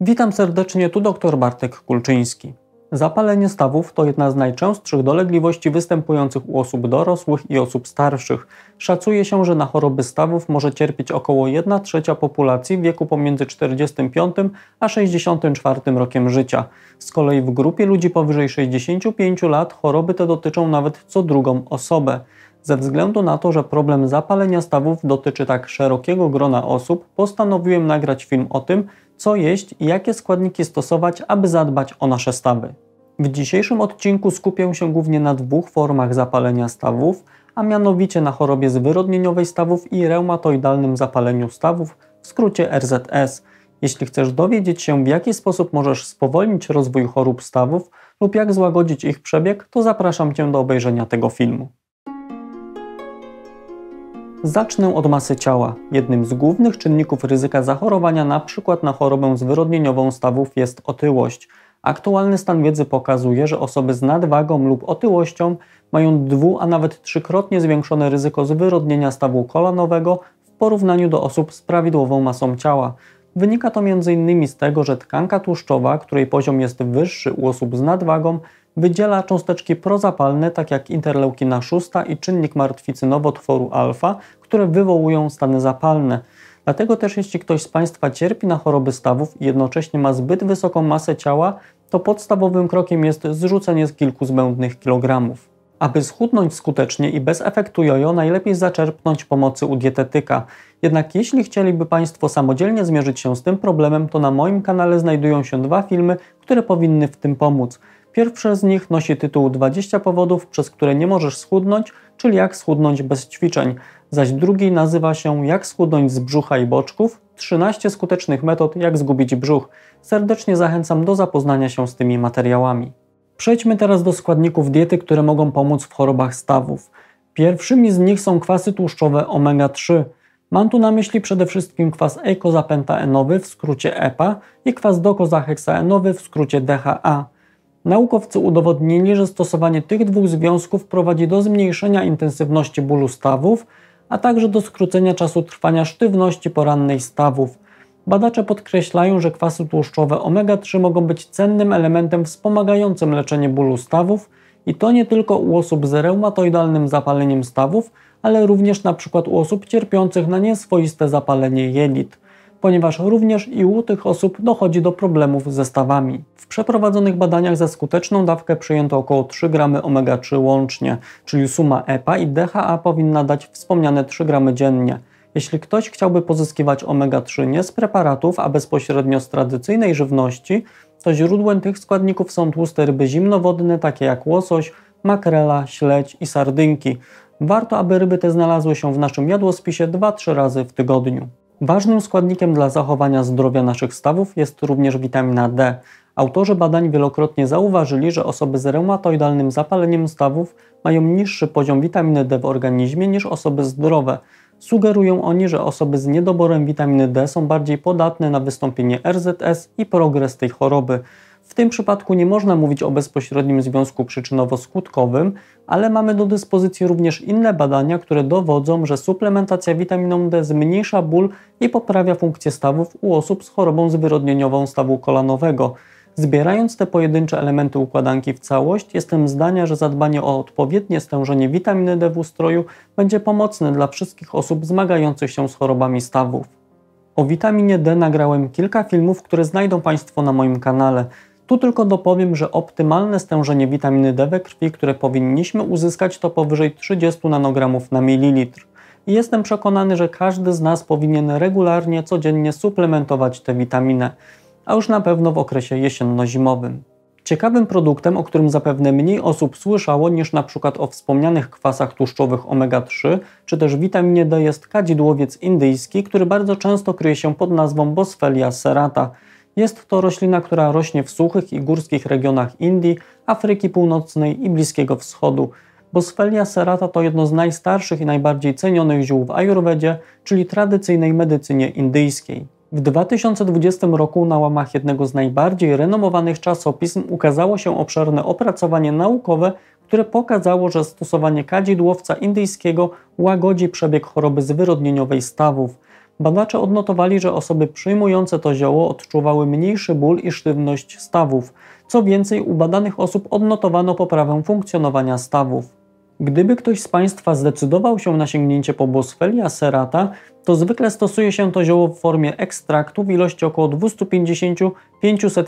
Witam serdecznie, tu dr Bartek Kulczyński. Zapalenie stawów to jedna z najczęstszych dolegliwości występujących u osób dorosłych i osób starszych. Szacuje się, że na choroby stawów może cierpieć około 1 trzecia populacji w wieku pomiędzy 45 a 64 rokiem życia. Z kolei w grupie ludzi powyżej 65 lat choroby te dotyczą nawet co drugą osobę. Ze względu na to, że problem zapalenia stawów dotyczy tak szerokiego grona osób, postanowiłem nagrać film o tym, co jeść i jakie składniki stosować, aby zadbać o nasze stawy. W dzisiejszym odcinku skupię się głównie na dwóch formach zapalenia stawów, a mianowicie na chorobie zwyrodnieniowej stawów i reumatoidalnym zapaleniu stawów, w skrócie RZS. Jeśli chcesz dowiedzieć się, w jaki sposób możesz spowolnić rozwój chorób stawów lub jak złagodzić ich przebieg, to zapraszam Cię do obejrzenia tego filmu. Zacznę od masy ciała. Jednym z głównych czynników ryzyka zachorowania np. Na, na chorobę zwyrodnieniową stawów jest otyłość. Aktualny stan wiedzy pokazuje, że osoby z nadwagą lub otyłością mają dwu, a nawet trzykrotnie zwiększone ryzyko zwyrodnienia stawu kolanowego w porównaniu do osób z prawidłową masą ciała. Wynika to m.in. z tego, że tkanka tłuszczowa, której poziom jest wyższy u osób z nadwagą, wydziela cząsteczki prozapalne, tak jak interleukina 6 i czynnik martwicy nowotworu alfa, które wywołują stany zapalne. Dlatego też jeśli ktoś z Państwa cierpi na choroby stawów i jednocześnie ma zbyt wysoką masę ciała, to podstawowym krokiem jest zrzucenie z kilku zbędnych kilogramów. Aby schudnąć skutecznie i bez efektu jojo, najlepiej zaczerpnąć pomocy u dietetyka. Jednak jeśli chcieliby Państwo samodzielnie zmierzyć się z tym problemem, to na moim kanale znajdują się dwa filmy, które powinny w tym pomóc. Pierwsze z nich nosi tytuł 20 powodów, przez które nie możesz schudnąć, czyli jak schudnąć bez ćwiczeń, zaś drugi nazywa się jak schudnąć z brzucha i boczków, 13 skutecznych metod jak zgubić brzuch. Serdecznie zachęcam do zapoznania się z tymi materiałami. Przejdźmy teraz do składników diety, które mogą pomóc w chorobach stawów. Pierwszymi z nich są kwasy tłuszczowe omega-3. Mam tu na myśli przede wszystkim kwas eikozapentaenowy w skrócie EPA i kwas dokozaheksaenowy w skrócie DHA. Naukowcy udowodnili, że stosowanie tych dwóch związków prowadzi do zmniejszenia intensywności bólu stawów, a także do skrócenia czasu trwania sztywności porannej stawów. Badacze podkreślają, że kwasy tłuszczowe omega-3 mogą być cennym elementem wspomagającym leczenie bólu stawów i to nie tylko u osób z reumatoidalnym zapaleniem stawów, ale również np. u osób cierpiących na nieswoiste zapalenie jelit ponieważ również i u tych osób dochodzi do problemów ze stawami. W przeprowadzonych badaniach za skuteczną dawkę przyjęto około 3 gramy omega-3 łącznie, czyli suma EPA i DHA powinna dać wspomniane 3 gramy dziennie. Jeśli ktoś chciałby pozyskiwać omega-3 nie z preparatów, a bezpośrednio z tradycyjnej żywności, to źródłem tych składników są tłuste ryby zimnowodne, takie jak łosoś, makrela, śledź i sardynki. Warto, aby ryby te znalazły się w naszym jadłospisie 2-3 razy w tygodniu. Ważnym składnikiem dla zachowania zdrowia naszych stawów jest również witamina D. Autorzy badań wielokrotnie zauważyli, że osoby z reumatoidalnym zapaleniem stawów mają niższy poziom witaminy D w organizmie niż osoby zdrowe. Sugerują oni, że osoby z niedoborem witaminy D są bardziej podatne na wystąpienie RZS i progres tej choroby. W tym przypadku nie można mówić o bezpośrednim związku przyczynowo-skutkowym, ale mamy do dyspozycji również inne badania, które dowodzą, że suplementacja witaminą D zmniejsza ból i poprawia funkcję stawów u osób z chorobą zwyrodnieniową stawu kolanowego. Zbierając te pojedyncze elementy układanki w całość, jestem zdania, że zadbanie o odpowiednie stężenie witaminy D w ustroju będzie pomocne dla wszystkich osób zmagających się z chorobami stawów. O witaminie D nagrałem kilka filmów, które znajdą Państwo na moim kanale. Tu tylko dopowiem, że optymalne stężenie witaminy D we krwi, które powinniśmy uzyskać, to powyżej 30 nanogramów na mililitr. I jestem przekonany, że każdy z nas powinien regularnie, codziennie suplementować tę witaminę, a już na pewno w okresie jesienno-zimowym. Ciekawym produktem, o którym zapewne mniej osób słyszało niż na przykład o wspomnianych kwasach tłuszczowych omega-3 czy też witaminie D jest kadzidłowiec indyjski, który bardzo często kryje się pod nazwą Boswellia serata – jest to roślina, która rośnie w suchych i górskich regionach Indii, Afryki Północnej i Bliskiego Wschodu. Boswellia serata to jedno z najstarszych i najbardziej cenionych ziół w ajurwedzie, czyli tradycyjnej medycynie indyjskiej. W 2020 roku na łamach jednego z najbardziej renomowanych czasopism ukazało się obszerne opracowanie naukowe, które pokazało, że stosowanie kadzidłowca indyjskiego łagodzi przebieg choroby zwyrodnieniowej stawów. Badacze odnotowali, że osoby przyjmujące to zioło odczuwały mniejszy ból i sztywność stawów. Co więcej, u badanych osób odnotowano poprawę funkcjonowania stawów. Gdyby ktoś z Państwa zdecydował się na sięgnięcie po Boswellia serata, to zwykle stosuje się to zioło w formie ekstraktu w ilości około 250-500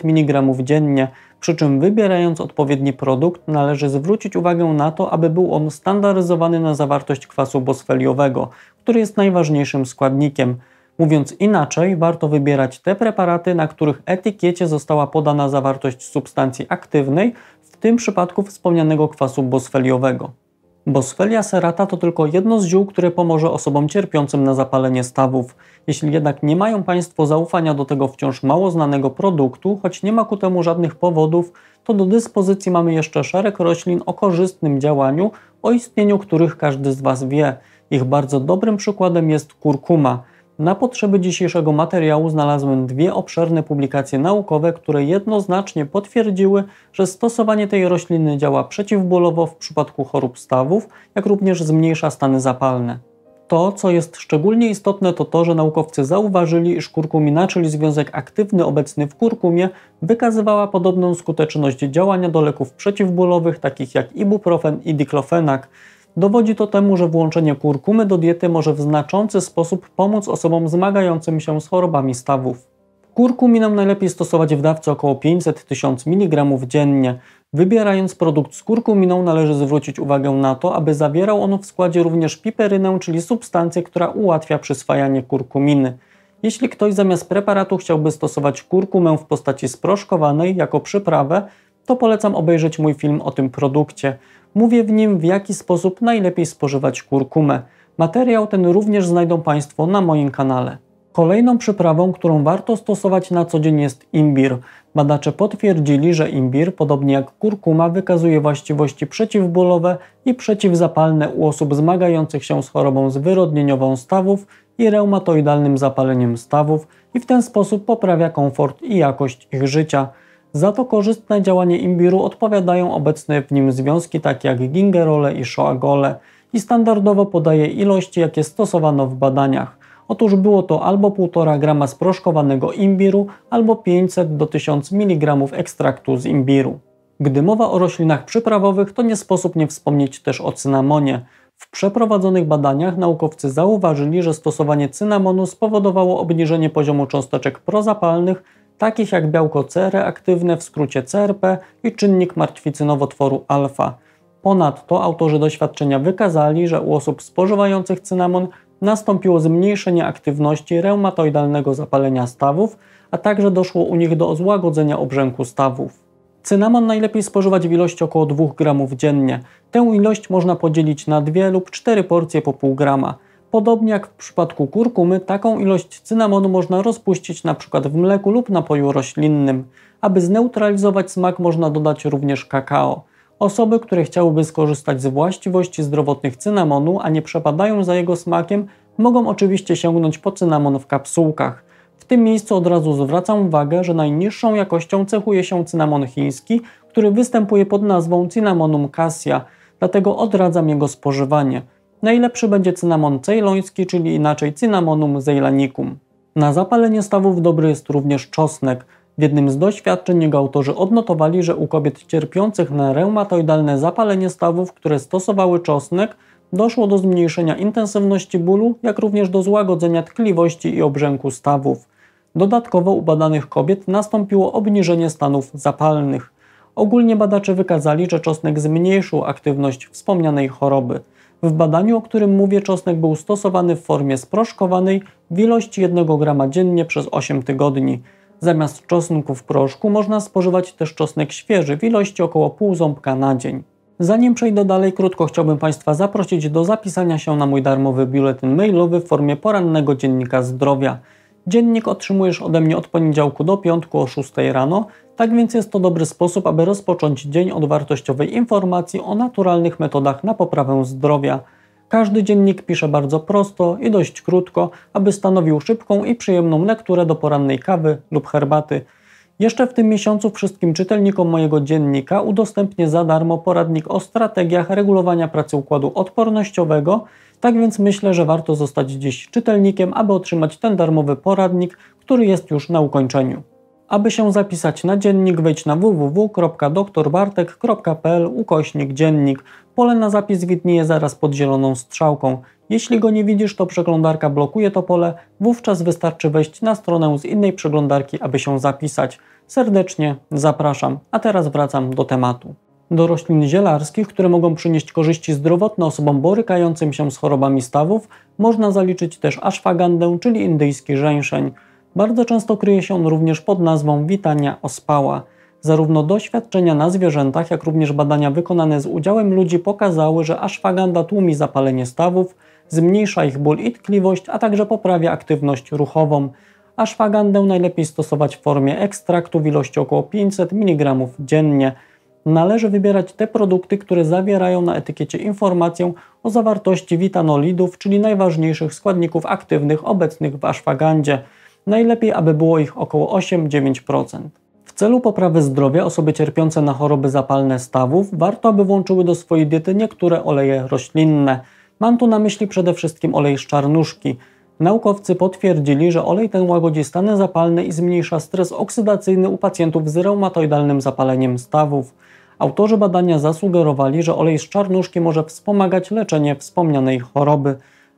mg dziennie, przy czym wybierając odpowiedni produkt należy zwrócić uwagę na to, aby był on standaryzowany na zawartość kwasu bosfeliowego, który jest najważniejszym składnikiem. Mówiąc inaczej, warto wybierać te preparaty, na których etykiecie została podana zawartość substancji aktywnej, w tym przypadku wspomnianego kwasu bosfeliowego. Boswellia serrata to tylko jedno z ziół, które pomoże osobom cierpiącym na zapalenie stawów. Jeśli jednak nie mają Państwo zaufania do tego wciąż mało znanego produktu, choć nie ma ku temu żadnych powodów, to do dyspozycji mamy jeszcze szereg roślin o korzystnym działaniu, o istnieniu których każdy z Was wie. Ich bardzo dobrym przykładem jest kurkuma. Na potrzeby dzisiejszego materiału znalazłem dwie obszerne publikacje naukowe, które jednoznacznie potwierdziły, że stosowanie tej rośliny działa przeciwbólowo w przypadku chorób stawów, jak również zmniejsza stany zapalne. To, co jest szczególnie istotne, to to, że naukowcy zauważyli, iż kurkumina, czyli związek aktywny obecny w kurkumie, wykazywała podobną skuteczność działania do leków przeciwbólowych, takich jak ibuprofen i diklofenak. Dowodzi to temu, że włączenie kurkumy do diety może w znaczący sposób pomóc osobom zmagającym się z chorobami stawów. Kurkuminę najlepiej stosować w dawce około 500-1000 mg dziennie. Wybierając produkt z kurkuminą należy zwrócić uwagę na to, aby zawierał on w składzie również piperynę, czyli substancję, która ułatwia przyswajanie kurkuminy. Jeśli ktoś zamiast preparatu chciałby stosować kurkumę w postaci sproszkowanej jako przyprawę, to polecam obejrzeć mój film o tym produkcie. Mówię w nim, w jaki sposób najlepiej spożywać kurkumę. Materiał ten również znajdą Państwo na moim kanale. Kolejną przyprawą, którą warto stosować na co dzień jest imbir. Badacze potwierdzili, że imbir, podobnie jak kurkuma, wykazuje właściwości przeciwbólowe i przeciwzapalne u osób zmagających się z chorobą zwyrodnieniową stawów i reumatoidalnym zapaleniem stawów i w ten sposób poprawia komfort i jakość ich życia. Za to korzystne działanie imbiru odpowiadają obecne w nim związki takie jak gingerole i shoagole i standardowo podaje ilości, jakie stosowano w badaniach. Otóż było to albo 1,5 g sproszkowanego imbiru, albo 500 do 1000 mg ekstraktu z imbiru. Gdy mowa o roślinach przyprawowych, to nie sposób nie wspomnieć też o cynamonie. W przeprowadzonych badaniach naukowcy zauważyli, że stosowanie cynamonu spowodowało obniżenie poziomu cząsteczek prozapalnych takich jak białko C reaktywne, w skrócie CRP i czynnik martwicy nowotworu alfa. Ponadto autorzy doświadczenia wykazali, że u osób spożywających cynamon nastąpiło zmniejszenie aktywności reumatoidalnego zapalenia stawów, a także doszło u nich do złagodzenia obrzęku stawów. Cynamon najlepiej spożywać w ilości około 2 gramów dziennie. Tę ilość można podzielić na dwie lub cztery porcje po pół grama. Podobnie jak w przypadku kurkumy, taką ilość cynamonu można rozpuścić np. w mleku lub napoju roślinnym. Aby zneutralizować smak można dodać również kakao. Osoby, które chciałyby skorzystać z właściwości zdrowotnych cynamonu, a nie przepadają za jego smakiem, mogą oczywiście sięgnąć po cynamon w kapsułkach. W tym miejscu od razu zwracam uwagę, że najniższą jakością cechuje się cynamon chiński, który występuje pod nazwą Cinnamonum cassia, dlatego odradzam jego spożywanie najlepszy będzie cynamon cejloński, czyli inaczej cynamonum zejlanicum. Na zapalenie stawów dobry jest również czosnek. W jednym z doświadczeń jego autorzy odnotowali, że u kobiet cierpiących na reumatoidalne zapalenie stawów, które stosowały czosnek, doszło do zmniejszenia intensywności bólu, jak również do złagodzenia tkliwości i obrzęku stawów. Dodatkowo u badanych kobiet nastąpiło obniżenie stanów zapalnych. Ogólnie badacze wykazali, że czosnek zmniejszył aktywność wspomnianej choroby. W badaniu, o którym mówię, czosnek był stosowany w formie sproszkowanej w ilości 1 g dziennie przez 8 tygodni. Zamiast czosnku w proszku można spożywać też czosnek świeży w ilości około pół ząbka na dzień. Zanim przejdę dalej, krótko chciałbym Państwa zaprosić do zapisania się na mój darmowy biuletyn mailowy w formie porannego dziennika zdrowia – Dziennik otrzymujesz ode mnie od poniedziałku do piątku o 6 rano, tak więc jest to dobry sposób, aby rozpocząć dzień od wartościowej informacji o naturalnych metodach na poprawę zdrowia. Każdy dziennik pisze bardzo prosto i dość krótko, aby stanowił szybką i przyjemną lekturę do porannej kawy lub herbaty. Jeszcze w tym miesiącu wszystkim czytelnikom mojego dziennika udostępnię za darmo poradnik o strategiach regulowania pracy układu odpornościowego tak więc myślę, że warto zostać dziś czytelnikiem, aby otrzymać ten darmowy poradnik, który jest już na ukończeniu. Aby się zapisać na dziennik, wejdź na www.doktorbartek.pl ukośnik dziennik. Pole na zapis widnieje zaraz pod zieloną strzałką. Jeśli go nie widzisz, to przeglądarka blokuje to pole, wówczas wystarczy wejść na stronę z innej przeglądarki, aby się zapisać. Serdecznie zapraszam, a teraz wracam do tematu do roślin zielarskich, które mogą przynieść korzyści zdrowotne osobom borykającym się z chorobami stawów, można zaliczyć też ashwagandę, czyli indyjski żeńszeń. Bardzo często kryje się on również pod nazwą witania ospała. Zarówno doświadczenia na zwierzętach, jak również badania wykonane z udziałem ludzi pokazały, że ashwaganda tłumi zapalenie stawów, zmniejsza ich ból i tkliwość, a także poprawia aktywność ruchową. Ashwagandę najlepiej stosować w formie ekstraktu w ilości około 500 mg dziennie należy wybierać te produkty, które zawierają na etykiecie informację o zawartości witanolidów, czyli najważniejszych składników aktywnych obecnych w aszwagandzie. Najlepiej, aby było ich około 8-9%. W celu poprawy zdrowia osoby cierpiące na choroby zapalne stawów warto, aby włączyły do swojej diety niektóre oleje roślinne. Mam tu na myśli przede wszystkim olej z czarnuszki – Naukowcy potwierdzili, że olej ten łagodzi stany zapalne i zmniejsza stres oksydacyjny u pacjentów z reumatoidalnym zapaleniem stawów. Autorzy badania zasugerowali, że olej z czarnuszki może wspomagać leczenie wspomnianej choroby.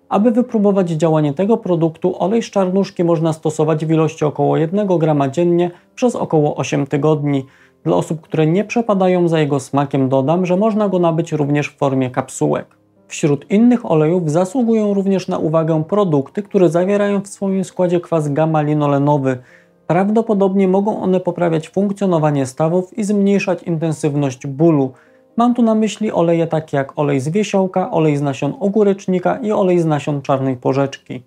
Aby wypróbować działanie tego produktu, olej z czarnuszki można stosować w ilości około 1 grama dziennie przez około 8 tygodni. Dla osób, które nie przepadają za jego smakiem dodam, że można go nabyć również w formie kapsułek. Wśród innych olejów zasługują również na uwagę produkty, które zawierają w swoim składzie kwas gamma-linolenowy. Prawdopodobnie mogą one poprawiać funkcjonowanie stawów i zmniejszać intensywność bólu. Mam tu na myśli oleje takie jak olej z wiesiołka, olej z nasion ogórecznika i olej z nasion czarnej porzeczki.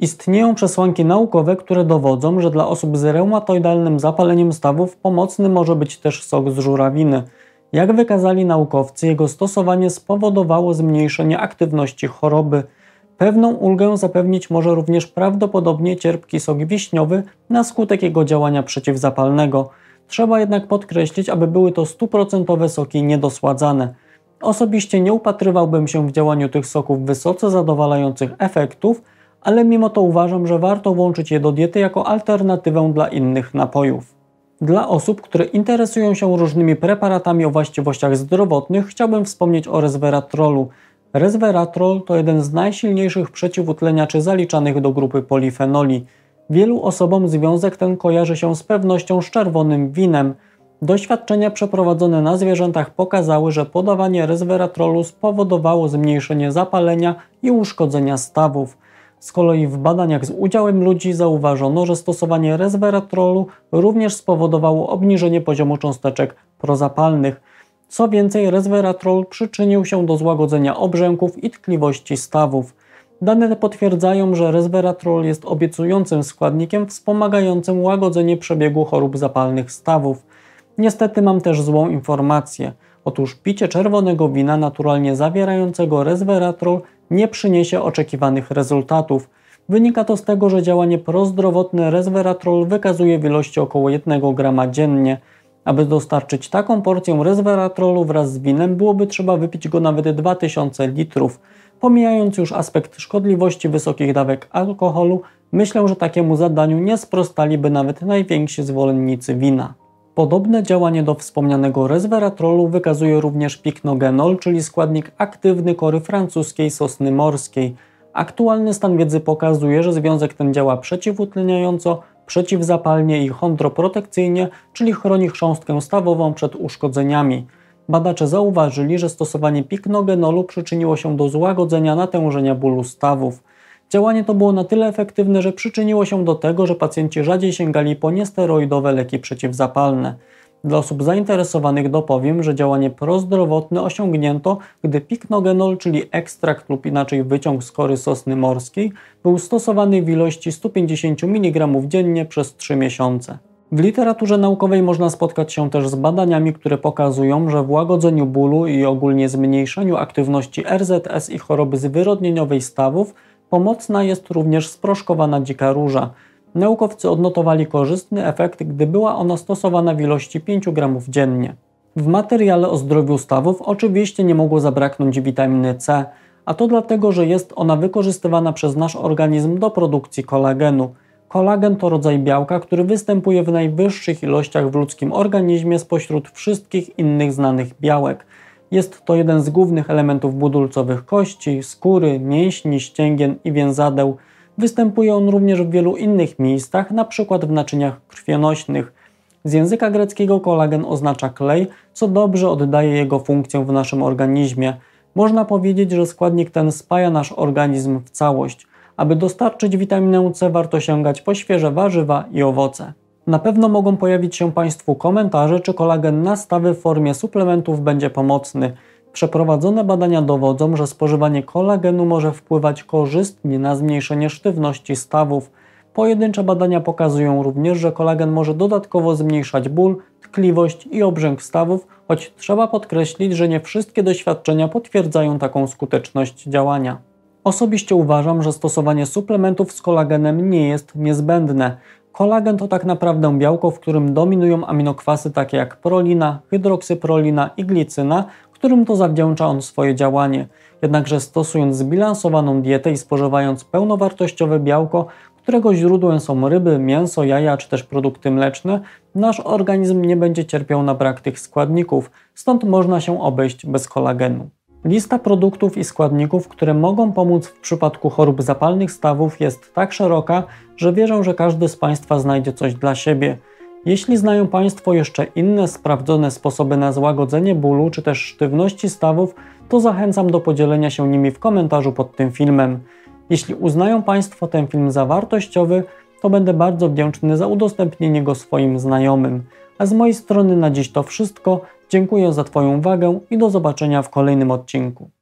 Istnieją przesłanki naukowe, które dowodzą, że dla osób z reumatoidalnym zapaleniem stawów pomocny może być też sok z żurawiny – jak wykazali naukowcy, jego stosowanie spowodowało zmniejszenie aktywności choroby. Pewną ulgę zapewnić może również prawdopodobnie cierpki sok wiśniowy na skutek jego działania przeciwzapalnego. Trzeba jednak podkreślić, aby były to stuprocentowe soki niedosładzane. Osobiście nie upatrywałbym się w działaniu tych soków wysoce zadowalających efektów, ale mimo to uważam, że warto włączyć je do diety jako alternatywę dla innych napojów. Dla osób, które interesują się różnymi preparatami o właściwościach zdrowotnych, chciałbym wspomnieć o resveratrolu. Resveratrol to jeden z najsilniejszych przeciwutleniaczy zaliczanych do grupy polifenoli. Wielu osobom związek ten kojarzy się z pewnością z czerwonym winem. Doświadczenia przeprowadzone na zwierzętach pokazały, że podawanie resveratrolu spowodowało zmniejszenie zapalenia i uszkodzenia stawów. Z kolei w badaniach z udziałem ludzi zauważono, że stosowanie resveratrolu również spowodowało obniżenie poziomu cząsteczek prozapalnych. Co więcej, resveratrol przyczynił się do złagodzenia obrzęków i tkliwości stawów. Dane te potwierdzają, że resveratrol jest obiecującym składnikiem wspomagającym łagodzenie przebiegu chorób zapalnych stawów. Niestety mam też złą informację. Otóż picie czerwonego wina naturalnie zawierającego resveratrol nie przyniesie oczekiwanych rezultatów. Wynika to z tego, że działanie prozdrowotne resveratrol wykazuje w ilości około 1 g dziennie. Aby dostarczyć taką porcję resveratrolu wraz z winem byłoby trzeba wypić go nawet 2000 litrów. Pomijając już aspekt szkodliwości wysokich dawek alkoholu, myślę, że takiemu zadaniu nie sprostaliby nawet najwięksi zwolennicy wina. Podobne działanie do wspomnianego resveratrolu wykazuje również piknogenol, czyli składnik aktywny kory francuskiej sosny morskiej. Aktualny stan wiedzy pokazuje, że związek ten działa przeciwutleniająco, przeciwzapalnie i chondroprotekcyjnie, czyli chroni chrząstkę stawową przed uszkodzeniami. Badacze zauważyli, że stosowanie piknogenolu przyczyniło się do złagodzenia natężenia bólu stawów. Działanie to było na tyle efektywne, że przyczyniło się do tego, że pacjenci rzadziej sięgali po niesteroidowe leki przeciwzapalne. Dla osób zainteresowanych dopowiem, że działanie prozdrowotne osiągnięto, gdy piknogenol, czyli ekstrakt lub inaczej wyciąg z kory sosny morskiej, był stosowany w ilości 150 mg dziennie przez 3 miesiące. W literaturze naukowej można spotkać się też z badaniami, które pokazują, że w łagodzeniu bólu i ogólnie zmniejszeniu aktywności RZS i choroby zwyrodnieniowej stawów Pomocna jest również sproszkowana dzika róża. Naukowcy odnotowali korzystny efekt, gdy była ona stosowana w ilości 5 gramów dziennie. W materiale o zdrowiu stawów oczywiście nie mogło zabraknąć witaminy C, a to dlatego, że jest ona wykorzystywana przez nasz organizm do produkcji kolagenu. Kolagen to rodzaj białka, który występuje w najwyższych ilościach w ludzkim organizmie spośród wszystkich innych znanych białek. Jest to jeden z głównych elementów budulcowych kości, skóry, mięśni, ścięgien i więzadeł. Występuje on również w wielu innych miejscach, np. w naczyniach krwionośnych. Z języka greckiego kolagen oznacza klej, co dobrze oddaje jego funkcję w naszym organizmie. Można powiedzieć, że składnik ten spaja nasz organizm w całość. Aby dostarczyć witaminę C warto sięgać po świeże warzywa i owoce. Na pewno mogą pojawić się Państwu komentarze, czy kolagen na stawy w formie suplementów będzie pomocny. Przeprowadzone badania dowodzą, że spożywanie kolagenu może wpływać korzystnie na zmniejszenie sztywności stawów. Pojedyncze badania pokazują również, że kolagen może dodatkowo zmniejszać ból, tkliwość i obrzęk stawów, choć trzeba podkreślić, że nie wszystkie doświadczenia potwierdzają taką skuteczność działania. Osobiście uważam, że stosowanie suplementów z kolagenem nie jest niezbędne. Kolagen to tak naprawdę białko, w którym dominują aminokwasy takie jak prolina, hydroksyprolina i glicyna, którym to zawdzięcza on swoje działanie. Jednakże stosując zbilansowaną dietę i spożywając pełnowartościowe białko, którego źródłem są ryby, mięso, jaja czy też produkty mleczne, nasz organizm nie będzie cierpiał na brak tych składników, stąd można się obejść bez kolagenu. Lista produktów i składników, które mogą pomóc w przypadku chorób zapalnych stawów jest tak szeroka, że wierzę, że każdy z Państwa znajdzie coś dla siebie. Jeśli znają Państwo jeszcze inne sprawdzone sposoby na złagodzenie bólu czy też sztywności stawów, to zachęcam do podzielenia się nimi w komentarzu pod tym filmem. Jeśli uznają Państwo ten film za wartościowy, to będę bardzo wdzięczny za udostępnienie go swoim znajomym. A z mojej strony na dziś to wszystko. Dziękuję za Twoją uwagę i do zobaczenia w kolejnym odcinku.